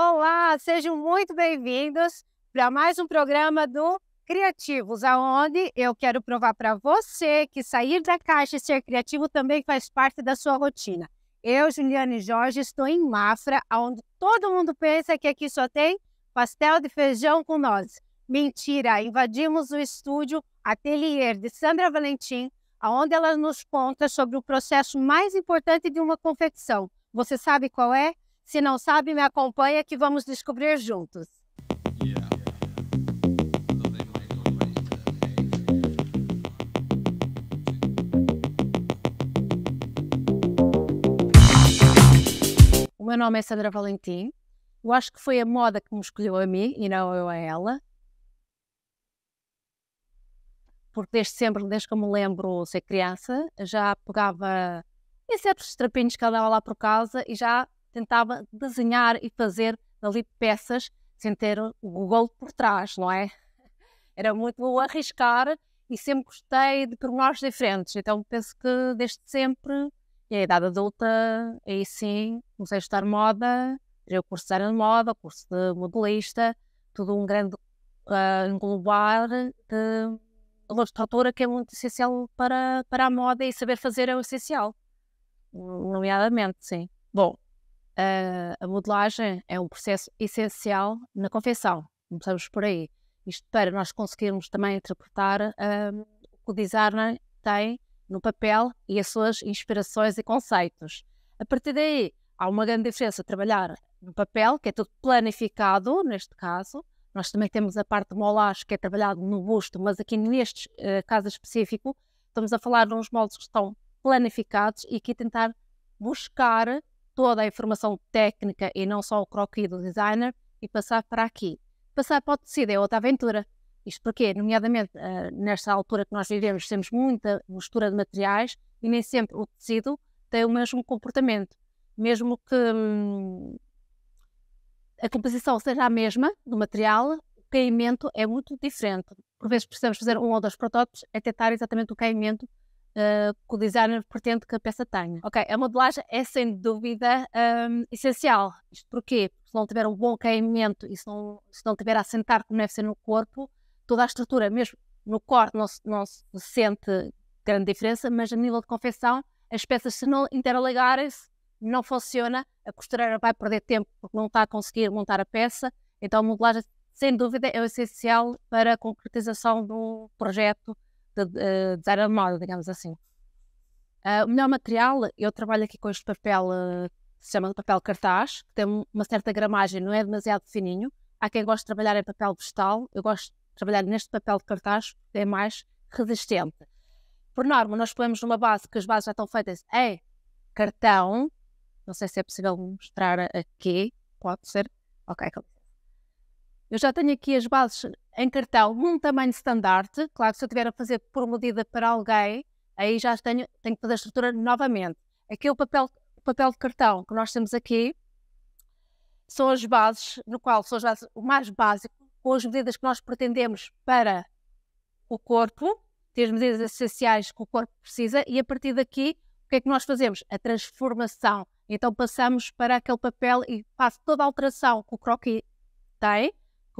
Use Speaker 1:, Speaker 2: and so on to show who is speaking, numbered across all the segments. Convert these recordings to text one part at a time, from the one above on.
Speaker 1: Olá, sejam muito bem-vindos para mais um programa do Criativos, aonde eu quero provar para você que sair da caixa e ser criativo também faz parte da sua rotina. Eu, Juliana e Jorge, estou em Mafra, onde todo mundo pensa que aqui só tem pastel de feijão com nós. Mentira, invadimos o estúdio Atelier de Sandra Valentim, aonde ela nos conta sobre o processo mais importante de uma confecção. Você sabe qual é? Se não sabe, me acompanha que vamos descobrir juntos. Yeah.
Speaker 2: O meu nome é Sandra Valentim. Eu acho que foi a moda que me escolheu a mim e não eu a ela. Porque desde sempre, desde que eu me lembro ser criança, já pegava em certos trapinhos que andava lá por casa e já tentava desenhar e fazer ali peças sem ter o Google por trás, não é? Era muito bom arriscar e sempre gostei de pormenores diferentes. Então penso que desde sempre, e a idade adulta, aí sim, comecei a estudar moda, tirei o curso de de moda, o curso de modelista, tudo um grande uh, englobar de valores de que é muito essencial para, para a moda e saber fazer é o essencial, nomeadamente, sim. Bom, a modelagem é um processo essencial na confecção, começamos por aí. Isto para nós conseguirmos também interpretar hum, o que o designer tem no papel e as suas inspirações e conceitos. A partir daí, há uma grande diferença trabalhar no papel, que é tudo planificado, neste caso. Nós também temos a parte de molagem que é trabalhado no busto, mas aqui neste uh, eh, caso específico, estamos a falar de uns moldes que estão planificados e que tentar buscar toda a informação técnica e não só o croquis do designer e passar para aqui. Passar para o tecido é outra aventura. Isto porque, nomeadamente, uh, nesta altura que nós vivemos, temos muita mistura de materiais e nem sempre o tecido tem o mesmo comportamento. Mesmo que hum, a composição seja a mesma do material, o caimento é muito diferente. Por vezes precisamos fazer um ou dois protótipos é tentar exatamente o caimento eh, que o designer pretende que a peça tenha. Ok, a modelagem é sem dúvida um, ehm, essencial. Isto porquê? Porque se não tiver um bom caimento e se não, se não tiver a assentar como deve ser no corpo, toda a estrutura, mesmo no corte, não se, não se sente grande diferença, mas a nível de confecção, as peças se não interligarem-se, não funciona, a costureira vai perder tempo porque não está a conseguir montar a peça, então a modelagem sem dúvida é o essencial para a concretização do projeto de, de eh, design da moda, digamos assim. Uh, o melhor material, eu trabalho aqui com este papel uh, eh, que se chama papel cartaz, que tem uma certa gramagem, não é demasiado fininho. Há quem gosta de trabalhar em papel vegetal, eu gosto de trabalhar neste papel de cartaz, que é mais resistente. Por norma, nós põemos numa base, que as bases já estão feitas em cartão, não sei se é possível mostrar aqui, pode ser, ok, calma. Eu já tenho aqui as bases em cartão num tamanho standard. Claro que se eu tiver a fazer por medida para alguém, aí já tenho, tenho que fazer a estrutura novamente. Aqui é o papel, o papel de cartão que nós temos aqui são as bases, no qual são as bases, o mais básico, com as medidas que nós pretendemos para o corpo, ter as medidas essenciais que o corpo precisa, e a partir daqui, o que é que nós fazemos? A transformação. Então passamos para aquele papel e faço toda a alteração que o croquis tem,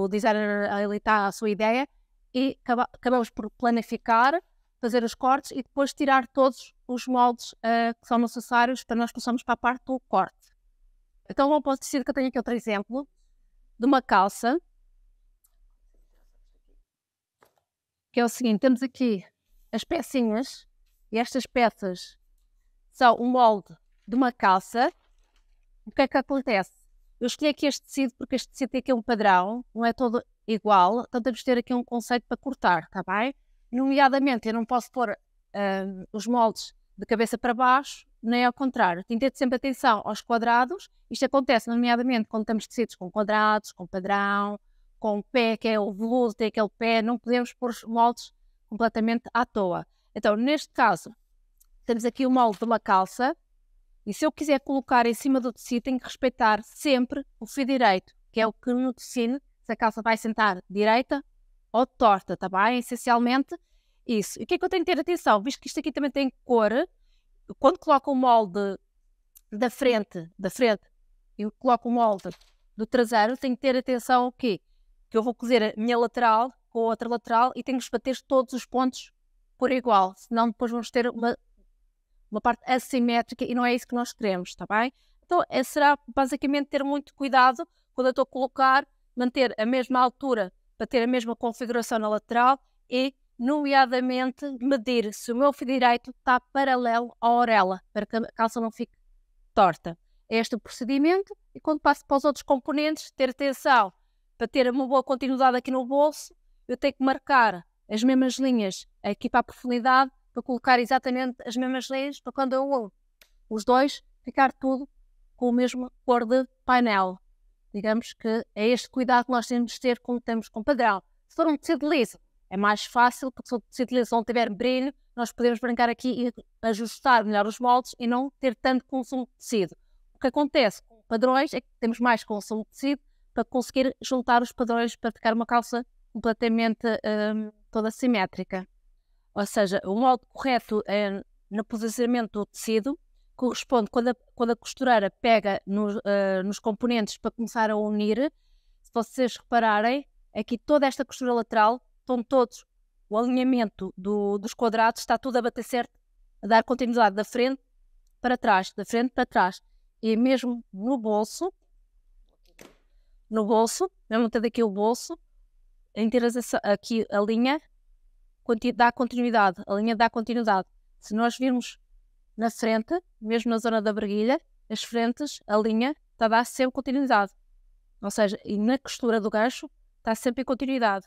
Speaker 2: o designer ali está a sua ideia e acabamos por planificar, fazer os cortes e depois tirar todos os moldes uh, que são necessários para nós passarmos para a parte do corte. Então eu posso dizer que eu tenho aqui outro exemplo de uma calça que é o seguinte, temos aqui as pecinhas e estas peças são o molde de uma calça. O que é que acontece? Eu escolhi aqui este tecido porque este tecido tem aqui um padrão, não é todo igual, então temos de ter aqui um conceito para cortar, está bem? Nomeadamente, eu não posso pôr uh, os moldes de cabeça para baixo, nem ao contrário. Tem de ter sempre atenção aos quadrados. Isto acontece, nomeadamente, quando temos tecidos com quadrados, com padrão, com o pé, que é o veludo, tem aquele pé, não podemos pôr os moldes completamente à toa. Então, neste caso, temos aqui o molde de uma calça, e se eu quiser colocar em cima do tecido, tenho que respeitar sempre o fio direito, que é o que no tecido, se a calça vai sentar direita ou torta, tá bem? Essencialmente isso. E o que é que eu tenho que ter atenção? Visto que isto aqui também tem cor, quando coloco o molde da frente, da frente, eu coloco o molde do traseiro, tenho que ter atenção ao quê? Que eu vou cozer a minha lateral com a outra lateral e tenho que bater todos os pontos por igual, senão depois vamos ter uma uma parte assimétrica e não é isso que nós queremos, está bem? Então, é, será basicamente ter muito cuidado quando eu estou a colocar, manter a mesma altura para ter a mesma configuração na lateral e, nomeadamente, medir se o meu fio direito está paralelo à orelha, para que a calça não fique torta. É este o procedimento e quando passo para os outros componentes, ter atenção para ter uma boa continuidade aqui no bolso, eu tenho que marcar as mesmas linhas aqui para a profundidade para colocar exatamente as mesmas leis para quando eu os dois ficar tudo com o mesmo cor de painel. Digamos que é este cuidado que nós temos de ter quando temos com padrão. Se for um tecido liso, é mais fácil, porque se o tecido liso não tiver brilho, nós podemos brincar aqui e ajustar melhor os moldes e não ter tanto consumo de tecido. O que acontece com padrões é que temos mais consumo de tecido para conseguir juntar os padrões para ficar uma calça completamente hum, toda simétrica. Ou seja, o modo correto é no posicionamento do tecido corresponde quando a, quando a costureira pega no, uh, nos componentes para começar a unir. Se vocês repararem, aqui toda esta costura lateral estão todos, o alinhamento do, dos quadrados está tudo a bater certo, a dar continuidade da frente para trás, da frente para trás. E mesmo no bolso, no bolso, mesmo ter aqui o bolso, a aqui a linha dá continuidade, a linha dá continuidade. Se nós virmos na frente, mesmo na zona da barguilha, as frentes, a linha, está a dar sempre continuidade. Ou seja, e na costura do gancho está sempre em continuidade.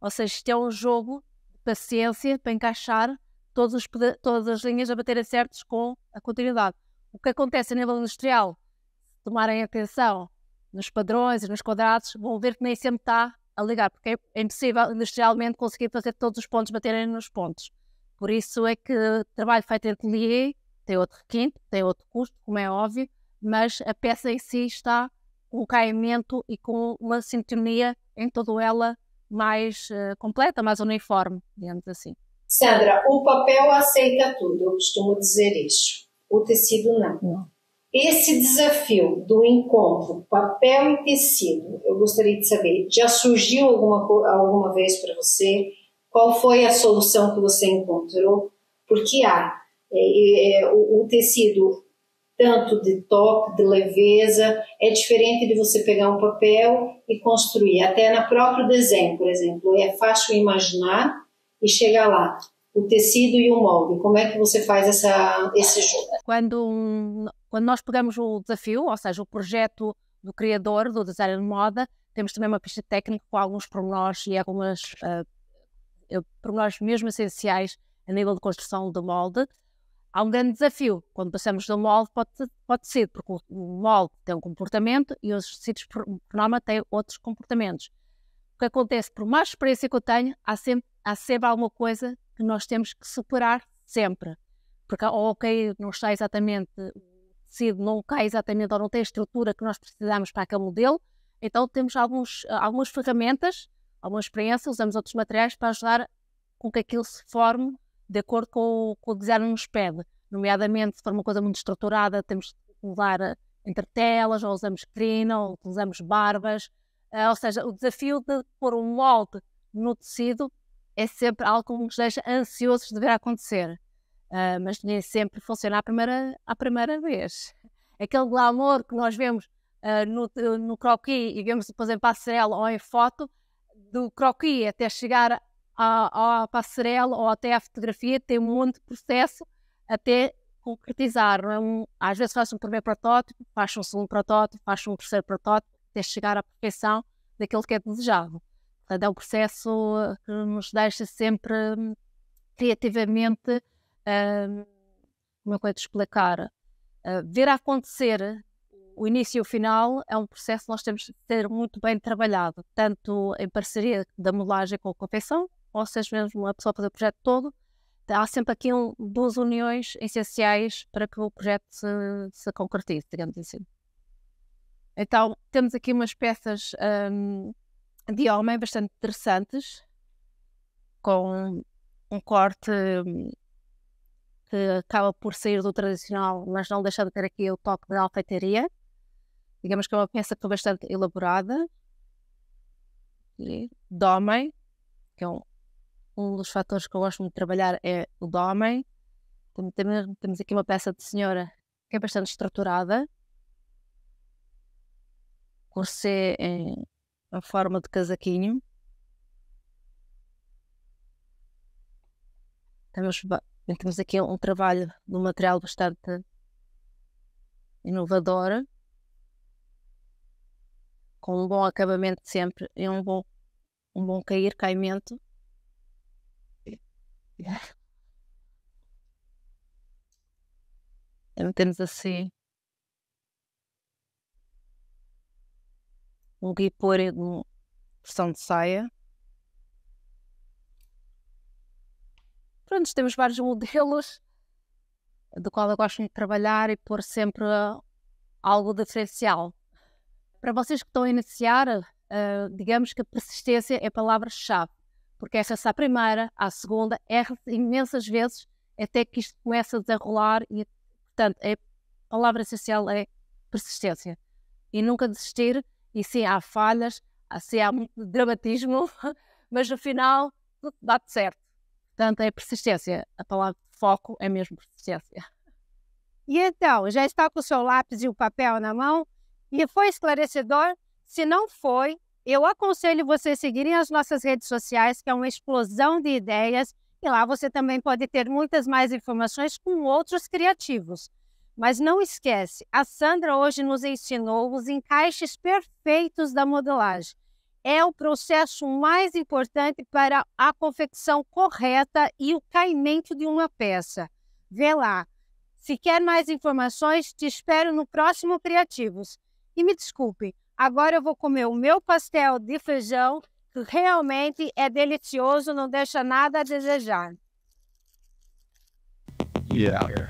Speaker 2: Ou seja, isto é um jogo de paciência para encaixar os, todas as linhas a baterem certas com a continuidade. O que acontece a nível industrial, tomarem atenção nos padrões e nos quadrados, vão ver que nem sempre está a ligar, porque é impossível industrialmente conseguir fazer todos os pontos baterem nos pontos. Por isso é que trabalho feito em ateliê tem outro requinte, tem outro custo, como é óbvio, mas a peça em si está com o caimento e com uma sintonia em toda ela mais uh, completa, mais uniforme, digamos assim. Sandra,
Speaker 1: o papel aceita tudo, eu costumo dizer isso. O tecido não. não. Esse desafio do encontro papel e tecido, eu gostaria de saber, já surgiu alguma, alguma vez para você? Qual foi a solução que você encontrou? Porque há é, é, o, o tecido tanto de toque, de leveza, é diferente de você pegar um papel e construir. Até no próprio desenho, por exemplo, é fácil imaginar e chegar lá. O tecido e o molde, como é que você faz essa, esse jogo?
Speaker 2: Quando um, quando nós pegamos o desafio, ou seja, o projeto do criador, do designer de moda, temos também uma pista técnica com alguns pormenores e algumas uh, pormenores mesmo essenciais a nível de construção do molde. Há um grande desafio quando passamos do molde pode, pode ser, porque o molde tem um comportamento e os tecidos, por norma, têm outros comportamentos. O que acontece, por mais experiência que eu tenho, há sempre, há sempre alguma coisa que nós temos que superar sempre. Porque, ou, ok, não está exatamente tecido não cai exatamente ou não tem a estrutura que nós precisamos para aquele modelo, então temos alguns, eh, algumas ferramentas, alguma experiência, usamos outros materiais para ajudar com que aquilo se forme de acordo com o, que o design nos pede. Nomeadamente, se for uma coisa muito estruturada, temos que usar eh, entre telas, ou usamos crina, ou usamos barbas. Eh, ou seja, o desafio de pôr um molde no tecido é sempre algo que nos deixa ansiosos de ver acontecer. Uh, mas nem sempre funciona à primeira, à primeira vez. Aquele glamour que nós vemos uh, no, no croquis e vemos depois em passarela ou em foto, do croquis até chegar à, passarela ou até à fotografia, tem um monte de processo até concretizar. É um, às vezes faz um primeiro protótipo, faz um segundo protótipo, faz um terceiro protótipo, até chegar à perfeição daquilo que é desejado. Portanto, é um processo ah, que nos deixa sempre hum, criativamente como é que eu te explicar? Uh, ver acontecer o início e o final é um processo que nós temos que ter muito bem trabalhado, tanto em parceria da modelagem com a confecção, ou seja, mesmo a pessoa fazer o projeto todo, tá, há sempre aqui um, duas uniões essenciais para que o projeto se, se concretize, digamos assim. Então, temos aqui umas peças um, de homem bastante interessantes, com um corte que acaba por sair do tradicional, mas não deixa de ter aqui o toque da alfeitaria. Digamos que é uma peça que foi bastante elaborada. E domem, que é um, um dos fatores que eu gosto muito de trabalhar, é o domem. Também temos aqui uma peça de senhora que é bastante estruturada. ser em forma de casaquinho. Temos temos aqui um trabalho de um material bastante inovador, com um bom acabamento sempre e um bom, um bom cair, caimento. Temos assim um guipor de versão de saia. Pronto, temos vários modelos do qual eu gosto de trabalhar e pôr sempre algo diferencial. Para vocês que estão a iniciar, uh, digamos que persistência é palavra-chave, porque é essa a primeira, a segunda, erra imensas vezes até que isto começa a desenrolar e, portanto, é, a palavra essencial é persistência. E nunca desistir, e sim, há falhas, sim, há muito dramatismo, mas no final tudo dá certo. Portanto, é persistência. A palavra foco é mesmo persistência.
Speaker 1: E então, já está com o seu lápis e o papel na mão? E foi esclarecedor? Se não foi, eu aconselho vocês seguirem as nossas redes sociais, que é uma explosão de ideias. E lá você também pode ter muitas mais informações com outros criativos. Mas não esquece, a Sandra hoje nos ensinou os encaixes perfeitos da modelagem é o processo mais importante para a confecção correta e o caimento de uma peça. Vê lá. Se quer mais informações, te espero no próximo Criativos. E me desculpe, agora eu vou comer o meu pastel de feijão, que realmente é delicioso, não deixa nada a desejar. Yeah.